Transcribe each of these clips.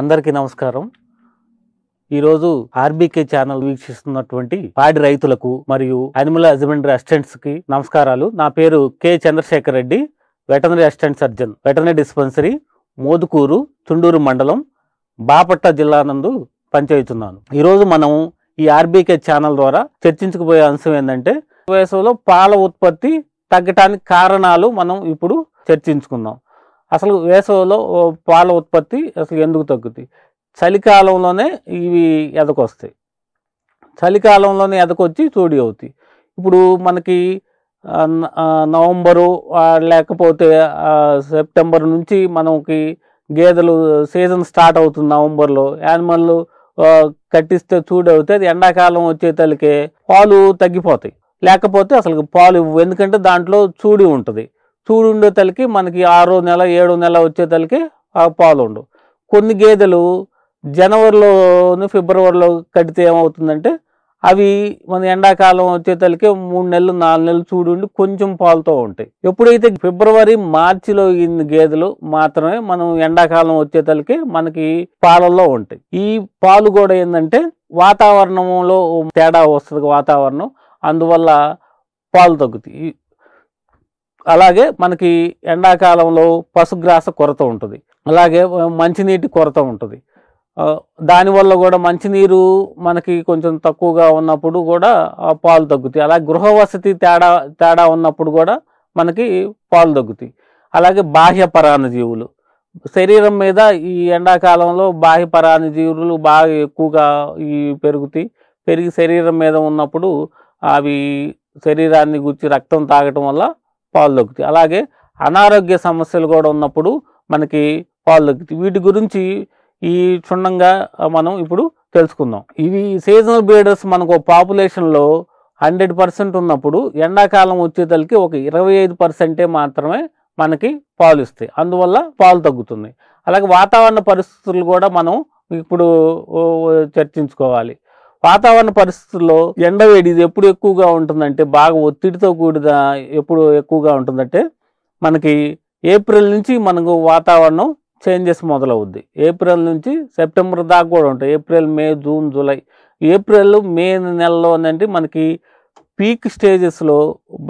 అందరికీ నమస్కారం ఈరోజు ఆర్బీకే ఛానల్ వీక్షిస్తున్నటువంటి పాడి రైతులకు మరియు అనిమల్ హస్బెండరీ అసిస్టెంట్స్ కి నమస్కారాలు నా పేరు K Chandrasekhar Reddy veterinary assistant surgeon veterinary dispensary Modukuru Chunduru మండలం బాపట్ట జిల్లా నందు పనిచేస్తున్నాను ఈరోజు మనము ఈ ఆర్బీకే ఛానల్ ద్వారా చర్చించుకుపోయే అంశం ఏంటంటే వయసులో పాల ఉత్పత్తి తగ్గటానికి కారణాలు మనం ఇప్పుడు చర్చించుకుందాం అసలు వేసవిలో పాల ఉత్పత్తి అసలు ఎందుకు తగ్గుతుంది చలికాలంలోనే ఇవి ఎదకొస్తాయి చలికాలంలోనే ఎదకొచ్చి చూడి అవుతాయి ఇప్పుడు మనకి నవంబరు లేకపోతే సెప్టెంబర్ నుంచి మనకి గేదెలు సీజన్ స్టార్ట్ అవుతుంది నవంబర్లో యానిమల్ కట్టిస్తే చూడవుతే అది ఎండాకాలం వచ్చేతలకే పాలు తగ్గిపోతాయి లేకపోతే అసలు పాలు ఎందుకంటే దాంట్లో చూడి ఉంటుంది చూడుండే తలకి మనకి ఆరో నెల ఏడో నెల వచ్చే తలకి ఉండవు కొన్ని గేదెలు జనవరిలోను ఫిబ్రవరిలో కడితే ఏమవుతుందంటే అవి మన ఎండాకాలం వచ్చే తలకి మూడు నెలలు నాలుగు నెలలు చూడుండి కొంచెం పాలుతో ఉంటాయి ఎప్పుడైతే ఫిబ్రవరి మార్చిలో ఇన్ని గేదెలు మాత్రమే మనం ఎండాకాలం వచ్చే తలకి మనకి పాలల్లో ఉంటాయి ఈ పాలు కూడా ఏంటంటే వాతావరణంలో తేడా వస్తుంది వాతావరణం అందువల్ల పాలు తగ్గుతాయి అలాగే మనకి ఎండాకాలంలో పశుగ్రాస కొరత ఉంటుంది అలాగే మంచినీటి కొరత ఉంటుంది దానివల్ల కూడా మంచినీరు మనకి కొంచెం తక్కువగా ఉన్నప్పుడు కూడా పాలు తగ్గుతాయి అలాగే గృహ వసతి తేడా తేడా ఉన్నప్పుడు కూడా మనకి పాలు తగ్గుతాయి అలాగే బాహ్య పరాణజీవులు శరీరం మీద ఈ ఎండాకాలంలో బాహ్య పరాణజీవులు బాగా ఎక్కువగా ఈ పెరుగుతాయి పెరిగి శరీరం మీద ఉన్నప్పుడు అవి శరీరాన్ని గుచ్చి రక్తం తాగటం వల్ల పాలు దొక్కుతాయి అలాగే అనారోగ్య సమస్యలు కూడా ఉన్నప్పుడు మనకి పాలు దొక్కుతాయి వీటి గురించి ఈ క్షుణ్ణంగా మనం ఇప్పుడు తెలుసుకుందాం ఇవి సీజనల్ బ్రీడర్స్ మనకు పాపులేషన్లో హండ్రెడ్ పర్సెంట్ ఉన్నప్పుడు ఎండాకాలం వచ్చేతలకి ఒక ఇరవై ఐదు పర్సెంటే మాత్రమే మనకి పాలు ఇస్తాయి అందువల్ల పాలు తగ్గుతుంది అలాగే వాతావరణ పరిస్థితులు కూడా మనం ఇప్పుడు చర్చించుకోవాలి వాతావరణ పరిస్థితుల్లో వేడి ఇది ఎప్పుడు ఎక్కువగా ఉంటుందంటే బాగా ఒత్తిడితో కూడిన ఎప్పుడు ఎక్కువగా ఉంటుందంటే మనకి ఏప్రిల్ నుంచి మనకు వాతావరణం చేంజెస్ మొదలవుద్ది ఏప్రిల్ నుంచి సెప్టెంబర్ దాకా కూడా ఉంటాయి April May June July April May నెలలో అంటే మనకి పీక్ స్టేజెస్లో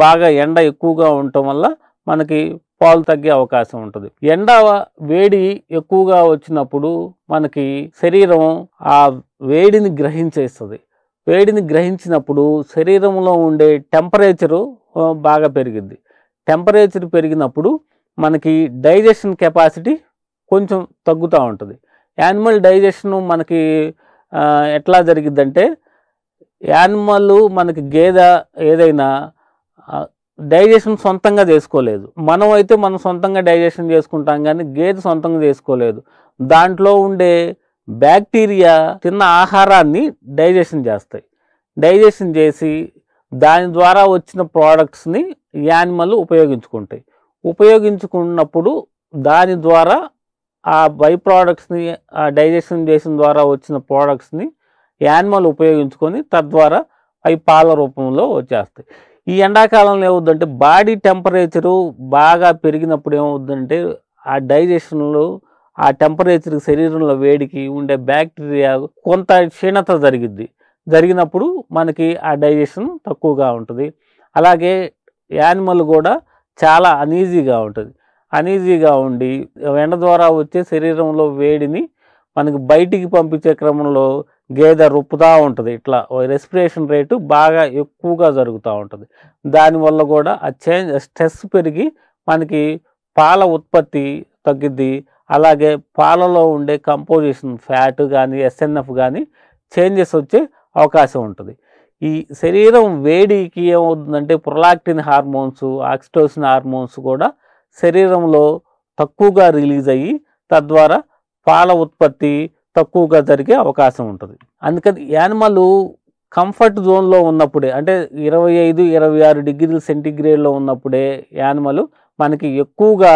బాగా ఎండ ఎక్కువగా ఉండటం వల్ల మనకి పాలు తగ్గే అవకాశం ఉంటుంది ఎండ వేడి ఎక్కువగా వచ్చినప్పుడు మనకి శరీరం ఆ వేడిని గ్రహించేస్తుంది వేడిని గ్రహించినప్పుడు శరీరంలో ఉండే టెంపరేచరు బాగా పెరిగింది టెంపరేచర్ పెరిగినప్పుడు మనకి డైజెషన్ కెపాసిటీ కొంచెం తగ్గుతూ ఉంటుంది యానిమల్ డైజెషన్ మనకి ఎట్లా జరిగిద్దంటే యానిమల్ మనకి గేదె ఏదైనా డైజెషన్ సొంతంగా చేసుకోలేదు మనం అయితే మనం సొంతంగా డైజెషన్ చేసుకుంటాం కానీ గేదె సొంతంగా చేసుకోలేదు దాంట్లో ఉండే బ్యాక్టీరియా తిన్న ఆహారాన్ని డైజెషన్ చేస్తాయి డైజెషన్ చేసి దాని ద్వారా వచ్చిన ప్రోడక్ట్స్ని యానిమల్ ఉపయోగించుకుంటాయి ఉపయోగించుకున్నప్పుడు దాని ద్వారా ఆ బై ప్రోడక్ట్స్ని డైజెషన్ చేసిన ద్వారా వచ్చిన ప్రోడక్ట్స్ని యానిమల్ ఉపయోగించుకొని తద్వారా అవి పాల రూపంలో వచ్చేస్తాయి ఈ ఎండాకాలంలో ఏమవుద్దంటే బాడీ టెంపరేచరు బాగా పెరిగినప్పుడు ఏమవుద్దంటే ఆ డైజెషన్లో ఆ టెంపరేచర్ శరీరంలో వేడికి ఉండే బ్యాక్టీరియా కొంత క్షీణత జరిగిద్ది జరిగినప్పుడు మనకి ఆ డైజెషన్ తక్కువగా ఉంటుంది అలాగే యానిమల్ కూడా చాలా అనీజీగా ఉంటుంది అనీజీగా ఉండి ఎండ ద్వారా వచ్చే శరీరంలో వేడిని మనకి బయటికి పంపించే క్రమంలో గేదె రుప్పుతూ ఉంటుంది ఇట్లా రెస్పిరేషన్ రేటు బాగా ఎక్కువగా జరుగుతూ ఉంటుంది దానివల్ల కూడా ఆ చేంజ్ స్ట్రెస్ పెరిగి మనకి పాల ఉత్పత్తి తగ్గిద్ది అలాగే పాలలో ఉండే కంపోజిషన్ ఫ్యాట్ కానీ ఎస్ఎన్ఎఫ్ కానీ చేంజెస్ వచ్చే అవకాశం ఉంటుంది ఈ శరీరం వేడికి ఏమవుతుందంటే ప్రొలాక్టిన్ హార్మోన్స్ ఆక్సిటోసిన్ హార్మోన్స్ కూడా శరీరంలో తక్కువగా రిలీజ్ అయ్యి తద్వారా పాల ఉత్పత్తి తక్కువగా జరిగే అవకాశం ఉంటుంది అందుకని యానిమల్ కంఫర్ట్ జోన్లో ఉన్నప్పుడే అంటే ఇరవై ఐదు ఇరవై ఆరు డిగ్రీల సెంటిగ్రేడ్లో ఉన్నప్పుడే యానిమల్ మనకి ఎక్కువగా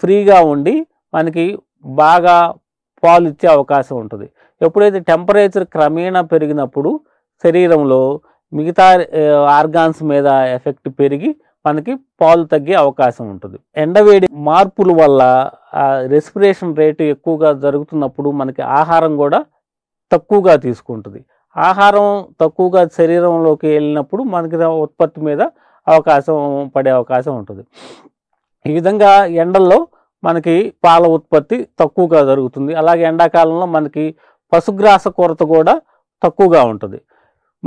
ఫ్రీగా ఉండి మనకి బాగా పాలు ఇచ్చే అవకాశం ఉంటుంది ఎప్పుడైతే టెంపరేచర్ క్రమేణా పెరిగినప్పుడు శరీరంలో మిగతా ఆర్గాన్స్ మీద ఎఫెక్ట్ పెరిగి మనకి పాలు తగ్గే అవకాశం ఉంటుంది ఎండవేడి మార్పుల వల్ల రెస్పిరేషన్ రేటు ఎక్కువగా జరుగుతున్నప్పుడు మనకి ఆహారం కూడా తక్కువగా తీసుకుంటుంది ఆహారం తక్కువగా శరీరంలోకి వెళ్ళినప్పుడు మనకి ఉత్పత్తి మీద అవకాశం పడే అవకాశం ఉంటుంది ఈ విధంగా ఎండల్లో మనకి పాల ఉత్పత్తి తక్కువగా జరుగుతుంది అలాగే ఎండాకాలంలో మనకి పశుగ్రాస కొరత కూడా తక్కువగా ఉంటుంది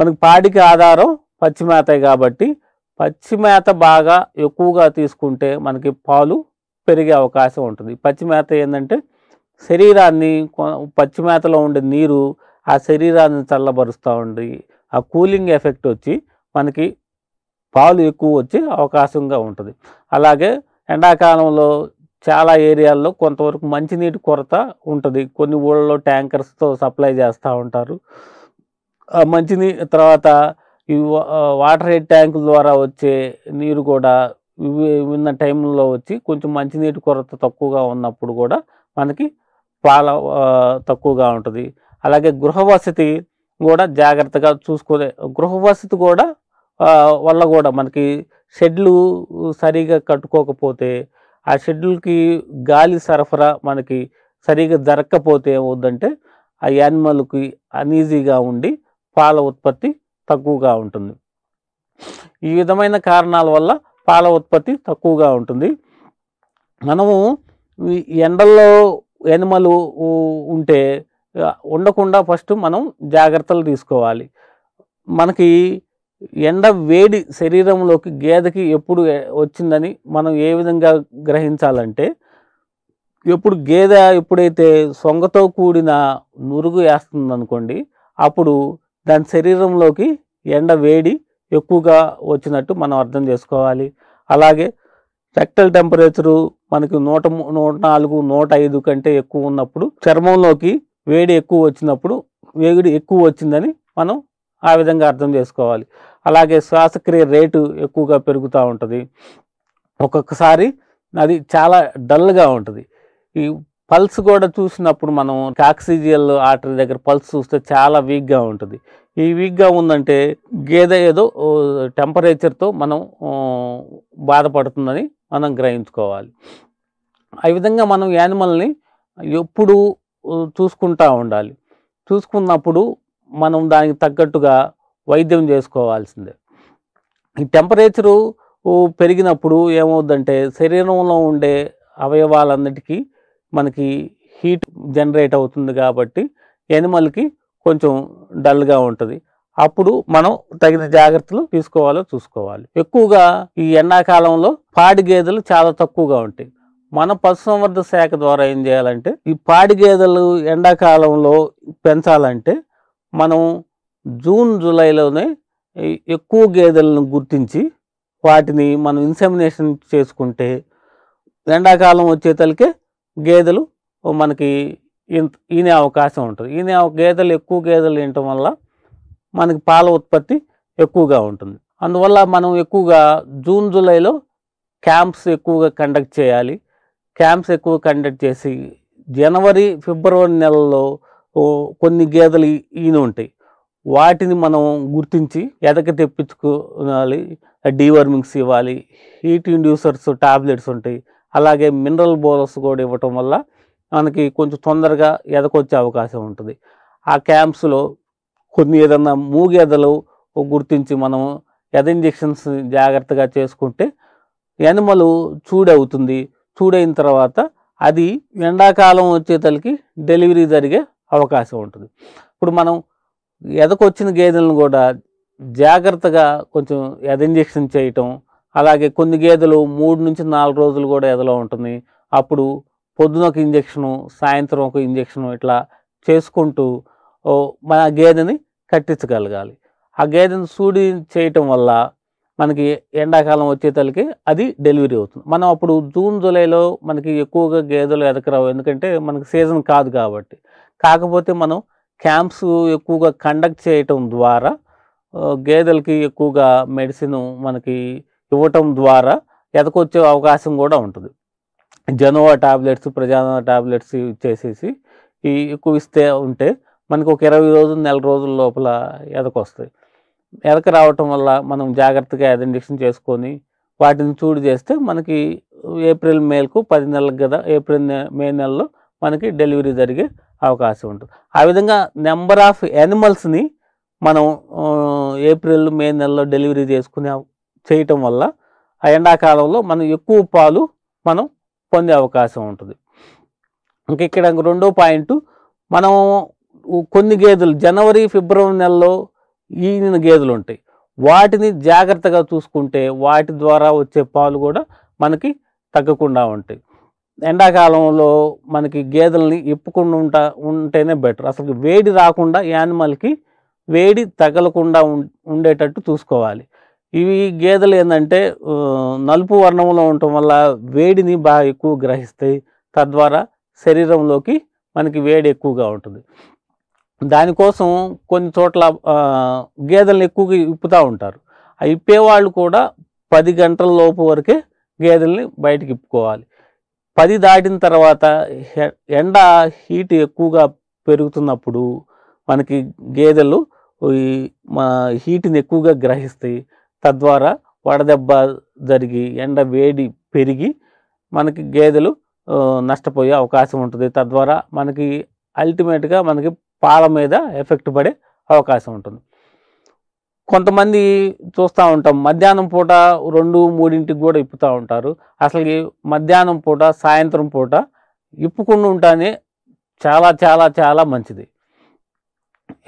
మనకి పాడికి ఆధారం పచ్చి కాబట్టి పచ్చి మేత బాగా ఎక్కువగా తీసుకుంటే మనకి పాలు పెరిగే అవకాశం ఉంటుంది పచ్చి మేత ఏంటంటే శరీరాన్ని పచ్చి మేతలో ఉండే నీరు ఆ శరీరాన్ని చల్లబరుస్తూ ఉండి ఆ కూలింగ్ ఎఫెక్ట్ వచ్చి మనకి పాలు ఎక్కువ వచ్చే అవకాశంగా ఉంటుంది అలాగే ఎండాకాలంలో చాలా ఏరియాల్లో కొంతవరకు మంచినీటి కొరత ఉంటుంది కొన్ని ఊళ్ళలో ట్యాంకర్స్తో సప్లై చేస్తూ ఉంటారు మంచినీ తర్వాత ఈ వాటర్ హెడ్ ట్యాంకుల ద్వారా వచ్చే నీరు కూడా విన్న టైంలో వచ్చి కొంచెం మంచినీటి కొరత తక్కువగా ఉన్నప్పుడు కూడా మనకి పాల తక్కువగా ఉంటుంది అలాగే గృహవసతి కూడా జాగ్రత్తగా చూసుకునే గృహవసతి కూడా వల్ల కూడా మనకి షెడ్లు సరిగా కట్టుకోకపోతే ఆ షెడ్లకి గాలి సరఫరా మనకి సరిగా జరగకపోతే ఏమవుద్దంటే ఆ యానిమల్కి అనీజీగా ఉండి పాల ఉత్పత్తి తక్కువగా ఉంటుంది ఈ విధమైన కారణాల వల్ల పాల ఉత్పత్తి తక్కువగా ఉంటుంది మనము ఎండల్లో ఎనిమలు ఉంటే ఉండకుండా ఫస్ట్ మనం జాగ్రత్తలు తీసుకోవాలి మనకి ఎండ వేడి శరీరంలోకి గేదెకి ఎప్పుడు వచ్చిందని మనం ఏ విధంగా గ్రహించాలంటే ఎప్పుడు గేదె ఎప్పుడైతే సొంగతో కూడిన నురుగు వేస్తుంది అనుకోండి అప్పుడు దాని శరీరంలోకి ఎండ వేడి ఎక్కువగా వచ్చినట్టు మనం అర్థం చేసుకోవాలి అలాగే రెక్టల్ టెంపరేచరు మనకి నూట నూట నాలుగు నూట ఐదు కంటే ఎక్కువ ఉన్నప్పుడు చర్మంలోకి వేడి ఎక్కువ వచ్చినప్పుడు వేడి ఎక్కువ వచ్చిందని మనం ఆ విధంగా అర్థం చేసుకోవాలి అలాగే శ్వాసక్రియ రేటు ఎక్కువగా పెరుగుతూ ఉంటుంది ఒక్కొక్కసారి అది చాలా డల్గా ఉంటుంది ఈ పల్స్ కూడా చూసినప్పుడు మనం కాక్సిజియల్ ఆర్టరీ దగ్గర పల్స్ చూస్తే చాలా వీక్గా ఉంటుంది ఈ వీక్గా ఉందంటే గేదె ఏదో టెంపరేచర్తో మనం బాధపడుతుందని మనం గ్రహించుకోవాలి ఆ విధంగా మనం యానిమల్ని ఎప్పుడు చూసుకుంటూ ఉండాలి చూసుకున్నప్పుడు మనం దానికి తగ్గట్టుగా వైద్యం చేసుకోవాల్సిందే ఈ టెంపరేచరు పెరిగినప్పుడు ఏమవుద్దంటే శరీరంలో ఉండే అవయవాలన్నిటికీ మనకి హీట్ జనరేట్ అవుతుంది కాబట్టి ఎనిమల్కి కొంచెం డల్గా ఉంటుంది అప్పుడు మనం తగిన జాగ్రత్తలు తీసుకోవాలో చూసుకోవాలి ఎక్కువగా ఈ ఎండాకాలంలో పాడి గేదెలు చాలా తక్కువగా ఉంటాయి మన పశుసంవర్ధ శాఖ ద్వారా ఏం చేయాలంటే ఈ పాడి గేదెలు ఎండాకాలంలో పెంచాలంటే మనం జూన్ జూలైలోనే ఎక్కువ గేదెలను గుర్తించి వాటిని మనం ఇన్సెమినేషన్ చేసుకుంటే ఎండాకాలం వచ్చేతలకే గేదెలు మనకి ఈనే అవకాశం ఉంటుంది ఈయన గేదెలు ఎక్కువ గేదెలు ఇవ్వటం వల్ల మనకి పాల ఉత్పత్తి ఎక్కువగా ఉంటుంది అందువల్ల మనం ఎక్కువగా జూన్ జూలైలో క్యాంప్స్ ఎక్కువగా కండక్ట్ చేయాలి క్యాంప్స్ ఎక్కువ కండక్ట్ చేసి జనవరి ఫిబ్రవరి నెలలో కొన్ని గేదెలు ఈయన ఉంటాయి వాటిని మనం గుర్తించి ఎదక తెప్పించుకోవాలి డీవర్మింగ్స్ ఇవ్వాలి హీట్ ఇండ్యూసర్స్ టాబ్లెట్స్ ఉంటాయి అలాగే మినరల్ బోరస్ కూడా ఇవ్వటం వల్ల మనకి కొంచెం తొందరగా ఎదకొచ్చే అవకాశం ఉంటుంది ఆ క్యాంప్స్లో కొన్ని ఏదన్నా మూగేదలు గుర్తించి మనం ఎద ఇంజెక్షన్స్ జాగ్రత్తగా చేసుకుంటే ఎనిమలు చూడవుతుంది చూడైన తర్వాత అది ఎండాకాలం వచ్చేతలకి డెలివరీ జరిగే అవకాశం ఉంటుంది ఇప్పుడు మనం ఎదకొచ్చిన గేదెలను కూడా జాగ్రత్తగా కొంచెం ఎద ఇంజెక్షన్ చేయటం అలాగే కొన్ని గేదెలు మూడు నుంచి నాలుగు రోజులు కూడా ఎదలో ఉంటుంది అప్పుడు పొద్దున ఒక ఇంజెక్షను సాయంత్రం ఒక ఇంజెక్షను ఇట్లా చేసుకుంటూ మన గేదెని కట్టించగలగాలి ఆ గేదెని సూడి చేయటం వల్ల మనకి ఎండాకాలం వచ్చే తలకి అది డెలివరీ అవుతుంది మనం అప్పుడు జూన్ జూలైలో మనకి ఎక్కువగా గేదెలు ఎదకరావు ఎందుకంటే మనకి సీజన్ కాదు కాబట్టి కాకపోతే మనం క్యాంప్స్ ఎక్కువగా కండక్ట్ చేయటం ద్వారా గేదెలకి ఎక్కువగా మెడిసిన్ మనకి ఇవ్వటం ద్వారా ఎదకొచ్చే అవకాశం కూడా ఉంటుంది జనోవా టాబ్లెట్స్ ప్రజాన టాబ్లెట్స్ చేసేసి ఈ ఎక్కువ ఇస్తే ఉంటే మనకు ఒక ఇరవై రోజులు నెల రోజుల లోపల ఎదకొస్తాయి ఎదక రావటం వల్ల మనం జాగ్రత్తగా ఐడెంటిఫికేషన్ చేసుకొని వాటిని చూడు చేస్తే మనకి ఏప్రిల్ మేలకు పది నెలలకు కదా ఏప్రిల్ మే నెలలో మనకి డెలివరీ జరిగే అవకాశం ఉంటుంది ఆ విధంగా నెంబర్ ఆఫ్ యానిమల్స్ని మనం ఏప్రిల్ మే నెలలో డెలివరీ చేసుకునే చేయటం వల్ల ఆ ఎండాకాలంలో మనం ఎక్కువ పాలు మనం పొందే అవకాశం ఉంటుంది ఇంక ఇక్కడ రెండో పాయింట్ మనం కొన్ని గేదెలు జనవరి ఫిబ్రవరి నెలలో ఈ గేదెలు ఉంటాయి వాటిని జాగ్రత్తగా చూసుకుంటే వాటి ద్వారా వచ్చే పాలు కూడా మనకి తగ్గకుండా ఉంటాయి ఎండాకాలంలో మనకి గేదెల్ని ఇప్పుకుండా ఉంటా ఉంటేనే బెటర్ అసలు వేడి రాకుండా యానిమల్కి వేడి తగలకుండా ఉండేటట్టు చూసుకోవాలి ఇవి గేదెలు ఏంటంటే నలుపు వర్ణంలో ఉండటం వల్ల వేడిని బాగా ఎక్కువ గ్రహిస్తాయి తద్వారా శరీరంలోకి మనకి వేడి ఎక్కువగా ఉంటుంది దానికోసం కొన్ని చోట్ల గేదెలను ఎక్కువగా ఇప్పుతూ ఉంటారు ఆ ఇప్పేవాళ్ళు కూడా పది గంటల లోపు వరకే గేదెల్ని బయటకి ఇప్పుకోవాలి పది దాటిన తర్వాత ఎండ హీట్ ఎక్కువగా పెరుగుతున్నప్పుడు మనకి గేదెలు మా హీట్ని ఎక్కువగా గ్రహిస్తాయి తద్వారా వడదెబ్బ జరిగి ఎండ వేడి పెరిగి మనకి గేదెలు నష్టపోయే అవకాశం ఉంటుంది తద్వారా మనకి అల్టిమేట్గా మనకి పాల మీద ఎఫెక్ట్ పడే అవకాశం ఉంటుంది కొంతమంది చూస్తూ ఉంటాం మధ్యాహ్నం పూట రెండు మూడింటికి కూడా ఇప్పుతూ ఉంటారు అసలు మధ్యాహ్నం పూట సాయంత్రం పూట ఇప్పుకుండా ఉంటానే చాలా చాలా చాలా మంచిది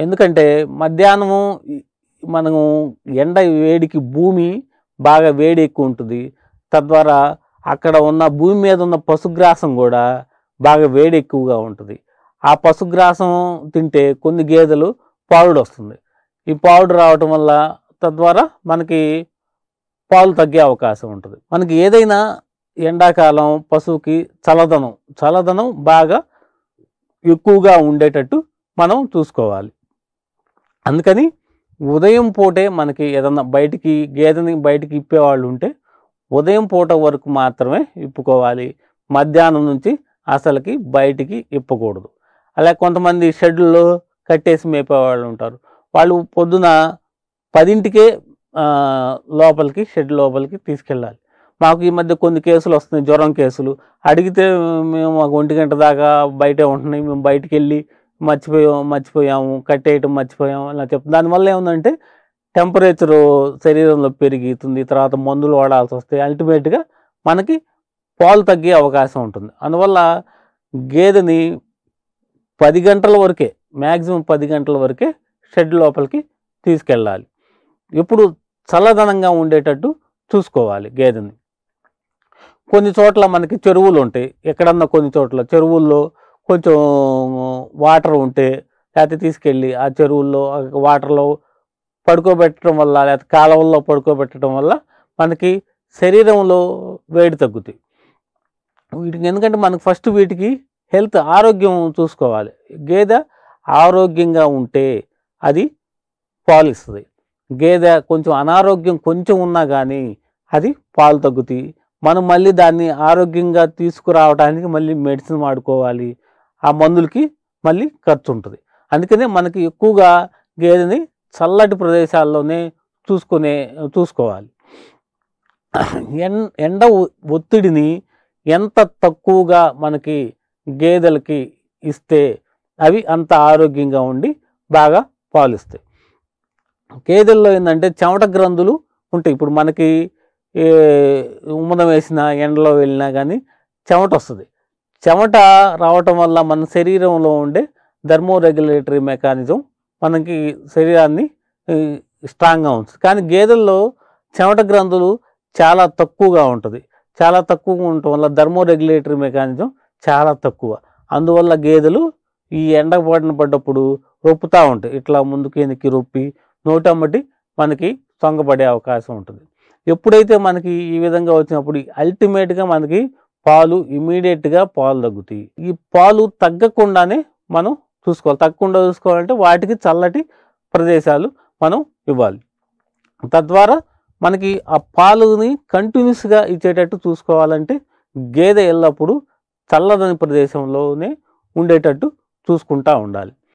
ఎందుకంటే మధ్యాహ్నము మనం ఎండ వేడికి భూమి బాగా వేడి ఎక్కువ ఉంటుంది తద్వారా అక్కడ ఉన్న భూమి మీద ఉన్న పశుగ్రాసం కూడా బాగా వేడి ఎక్కువగా ఉంటుంది ఆ పశుగ్రాసం తింటే కొన్ని గేదెలు పావుడు వస్తుంది ఈ పావుడు రావటం వల్ల తద్వారా మనకి పాలు తగ్గే అవకాశం ఉంటుంది మనకి ఏదైనా ఎండాకాలం పశువుకి చలదనం చలదనం బాగా ఎక్కువగా ఉండేటట్టు మనం చూసుకోవాలి అందుకని ఉదయం పూటే మనకి ఏదన్నా బయటికి గేదెని బయటికి ఇప్పేవాళ్ళు ఉంటే ఉదయం పూట వరకు మాత్రమే ఇప్పుకోవాలి మధ్యాహ్నం నుంచి అసలుకి బయటికి ఇప్పకూడదు అలా కొంతమంది షెడ్లలో కట్టేసి మేపేవాళ్ళు ఉంటారు వాళ్ళు పొద్దున పదింటికే లోపలికి షెడ్ లోపలికి తీసుకెళ్ళాలి మాకు ఈ మధ్య కొన్ని కేసులు వస్తున్నాయి జ్వరం కేసులు అడిగితే మేము మాకు ఒంటి గంట దాకా బయటే ఉంటున్నాయి మేము బయటికి వెళ్ళి మర్చిపోయాం మర్చిపోయాము కట్టేయటం మర్చిపోయాము అలా చెప్తుంది దానివల్ల ఏముందంటే టెంపరేచరు శరీరంలో పెరిగితుంది తర్వాత మందులు వాడాల్సి వస్తే అల్టిమేట్గా మనకి పాలు తగ్గే అవకాశం ఉంటుంది అందువల్ల గేదెని పది గంటల వరకే మ్యాక్సిమం పది గంటల వరకే షెడ్ లోపలికి తీసుకెళ్ళాలి ఎప్పుడు చల్లదనంగా ఉండేటట్టు చూసుకోవాలి గేదెని కొన్ని చోట్ల మనకి చెరువులు ఉంటాయి ఎక్కడన్నా కొన్ని చోట్ల చెరువుల్లో కొంచెం వాటర్ ఉంటే లేకపోతే తీసుకెళ్ళి ఆ చెరువుల్లో వాటర్లో పడుకోబెట్టడం వల్ల లేకపోతే కాలువల్లో పడుకోబెట్టడం వల్ల మనకి శరీరంలో వేడి తగ్గుతాయి వీటికి ఎందుకంటే మనకు ఫస్ట్ వీటికి హెల్త్ ఆరోగ్యం చూసుకోవాలి గేదె ఆరోగ్యంగా ఉంటే అది పాలు ఇస్తుంది గేదె కొంచెం అనారోగ్యం కొంచెం ఉన్నా కానీ అది పాలు తగ్గుతాయి మనం మళ్ళీ దాన్ని ఆరోగ్యంగా తీసుకురావడానికి మళ్ళీ మెడిసిన్ వాడుకోవాలి ఆ మందులకి మళ్ళీ ఖర్చు ఉంటుంది అందుకనే మనకి ఎక్కువగా గేదెని చల్లటి ప్రదేశాల్లోనే చూసుకునే చూసుకోవాలి ఎండ ఒత్తిడిని ఎంత తక్కువగా మనకి గేదెలకి ఇస్తే అవి అంత ఆరోగ్యంగా ఉండి బాగా పాలిస్తాయి గేదెల్లో ఏంటంటే చెమట గ్రంథులు ఉంటాయి ఇప్పుడు మనకి ఉమ్మదం వేసినా ఎండలో వెళ్ళినా కానీ చెమట వస్తుంది చెమట రావటం వల్ల మన శరీరంలో ఉండే ధర్మో రెగ్యులేటరీ మెకానిజం మనకి శరీరాన్ని స్ట్రాంగ్గా ఉంటుంది కానీ గేదెల్లో చెమట గ్రంథులు చాలా తక్కువగా ఉంటుంది చాలా తక్కువగా ఉండటం వల్ల ధర్మో రెగ్యులేటరీ మెకానిజం చాలా తక్కువ అందువల్ల గేదెలు ఈ ఎండపడిన పడ్డప్పుడు రొప్పుతూ ఉంటాయి ఇట్లా ముందు కిందకి రొప్పి నోటమ్మటి మనకి సొంగపడే అవకాశం ఉంటుంది ఎప్పుడైతే మనకి ఈ విధంగా వచ్చినప్పుడు అల్టిమేట్గా మనకి పాలు ఇమీడియట్గా పాలు తగ్గుతాయి ఈ పాలు తగ్గకుండానే మనం చూసుకోవాలి తగ్గకుండా చూసుకోవాలంటే వాటికి చల్లటి ప్రదేశాలు మనం ఇవ్వాలి తద్వారా మనకి ఆ పాలుని కంటిన్యూస్గా ఇచ్చేటట్టు చూసుకోవాలంటే గేదె ఎల్లప్పుడూ చల్లదని ప్రదేశంలోనే ఉండేటట్టు చూసుకుంటా ఉండాలి